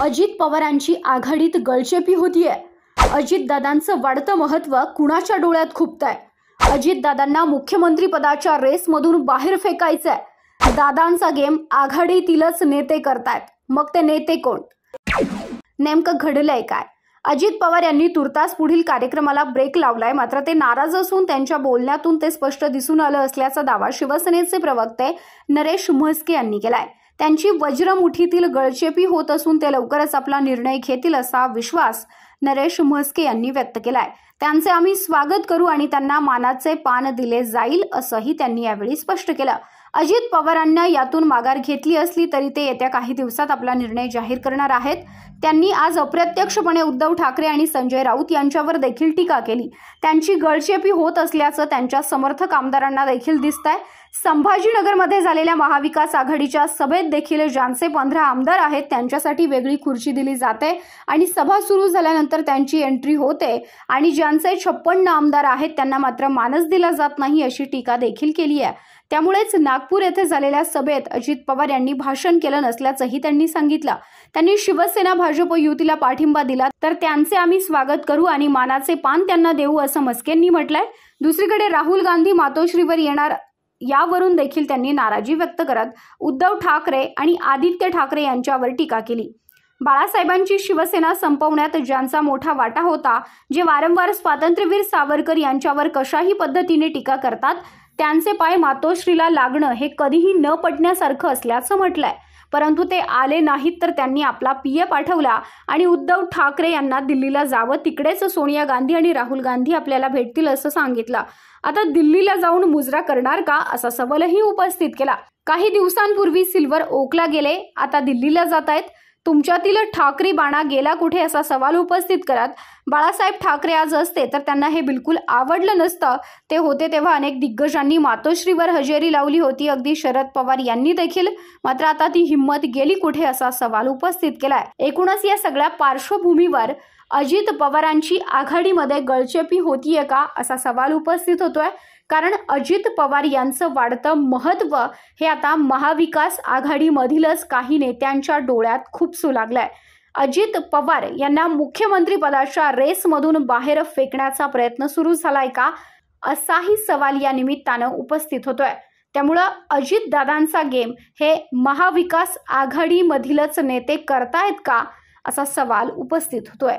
अजित पवारांची आघाडीत गळचेपी होतीये दादांचं वाढतं महत्त्व कुणाच्या डोळ्यात खुपत आहे मुख्यमंत्री पदाच्या रेसमधून बाहेर फेकायचंय दादांचा गेम आघाडीतीलच नेते करतायत मग ते नेते कोण नेमकं घडलंय काय अजित पवार यांनी तुर्तास पुढील कार्यक्रमाला ब्रेक लावलाय मात्र ते नाराज असून त्यांच्या बोलण्यातून ते स्पष्ट दिसून आलं असल्याचा दावा शिवसेनेचे प्रवक्ते नरेश म्हस्के यांनी केलाय त्यांची वज्रमुठीतील गळचेपी होत असून ते लवकरच आपला निर्णय घेतील असा विश्वास नरेश म्हस्के यांनी व्यक्त केलाय त्यांचे आम्ही स्वागत करू आणि त्यांना मानाचे पान दिले जाईल असंही त्यांनी यावेळी स्पष्ट केलं अजित पवारांना यातून माघार घेतली असली तरी ते येत्या काही दिवसात आपला निर्णय जाहीर करणार आहेत त्यांनी आज अप्रत्यक्षपणे उद्धव ठाकरे आणि संजय राऊत यांच्यावर देखील टीका केली त्यांची गळचेपी होत असल्याचं त्यांच्या समर्थक आमदारांना देखील दिसत आहे संभाजीनगरमध्ये झालेल्या महाविकास आघाडीच्या सभेत देखील ज्यांचे पंधरा आमदार आहेत त्यांच्यासाठी वेगळी खुर्ची दिली जाते आणि सभा सुरू झाल्यानंतर त्यांची एंट्री होते आणि ज्यांचे छप्पन्न आमदार आहेत त्यांना मात्र मानस दिला जात नाही अशी टीका देखील केली आहे त्यामुळेच नागपूर येथे झालेल्या सभेत अजित पवार यांनी भाषण केलं नसल्याचंही त्यांनी सांगितलं त्यांनी शिवसेना भाजप युतीला पाठिंबा दिला तर त्यांचे आम्ही स्वागत करू आणि मानाचे पान त्यांना देऊ असं मस्केंनी म्हटलंय दुसरीकडे राहुल गांधी मातोश्रीवर येणार यावरून देखील त्यांनी नाराजी व्यक्त करत उद्धव ठाकरे आणि आदित्य ठाकरे यांच्यावर टीका केली बाळासाहेबांची शिवसेना संपवण्यात ज्यांचा मोठा वाटा होता जे वारंवार स्वातंत्र्यवीर सावरकर यांच्यावर कशाही पद्धतीने टीका करतात त्यांचे पाय मातोश्रीला लागणं हे कधीही न पडण्यासारखं असल्याचं म्हटलंय परंतु ते आले नाहीत तर त्यांनी आपला पी ए पाठवला आणि उद्धव ठाकरे यांना दिल्लीला जावं तिकडेच सोनिया गांधी आणि राहुल गांधी आपल्याला भेटतील असं सांगितलं आता दिल्लीला जाऊन मुजरा करणार का असा सवालही उपस्थित केला काही दिवसांपूर्वी सिल्वर ओकला गेले आता दिल्लीला जात आहेत तुमच्यातील ठाकरी बाणा गेला कुठे असा सवाल उपस्थित करत बाळासाहेब ठाकरे आज असते तर त्यांना हे बिलकुल आवडलं नसतं ते होते तेव्हा अनेक दिग्गजांनी मातोश्रीवर हजेरी लावली होती अगदी शरद पवार यांनी देखील मात्र आता ती हिंमत गेली कुठे असा सवाल उपस्थित केलाय एकूणच या सगळ्या पार्श्वभूमीवर अजित पवारांची आघाडीमध्ये गळचेपी होतीये का असा सवाल उपस्थित होतोय कारण अजित पवार यांचं वाढतं महत्त्व हे आता महाविकास आघाडीमधीलच काही नेत्यांच्या डोळ्यात खूप लागलंय अजित पवार यांना मुख्यमंत्रीपदाच्या रेसमधून बाहेर फेकण्याचा प्रयत्न सुरू झालाय का असाही सवाल या निमित्तानं उपस्थित होतोय त्यामुळं दादांचा गेम हे महाविकास आघाडीमधीलच नेते करतायत का असा सवाल उपस्थित होतोय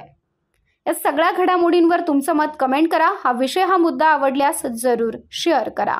या सगळ्या घडामोडींवर तुमचं मत कमेंट करा हा विषय हा मुद्दा आवडल्यास जरूर शेअर करा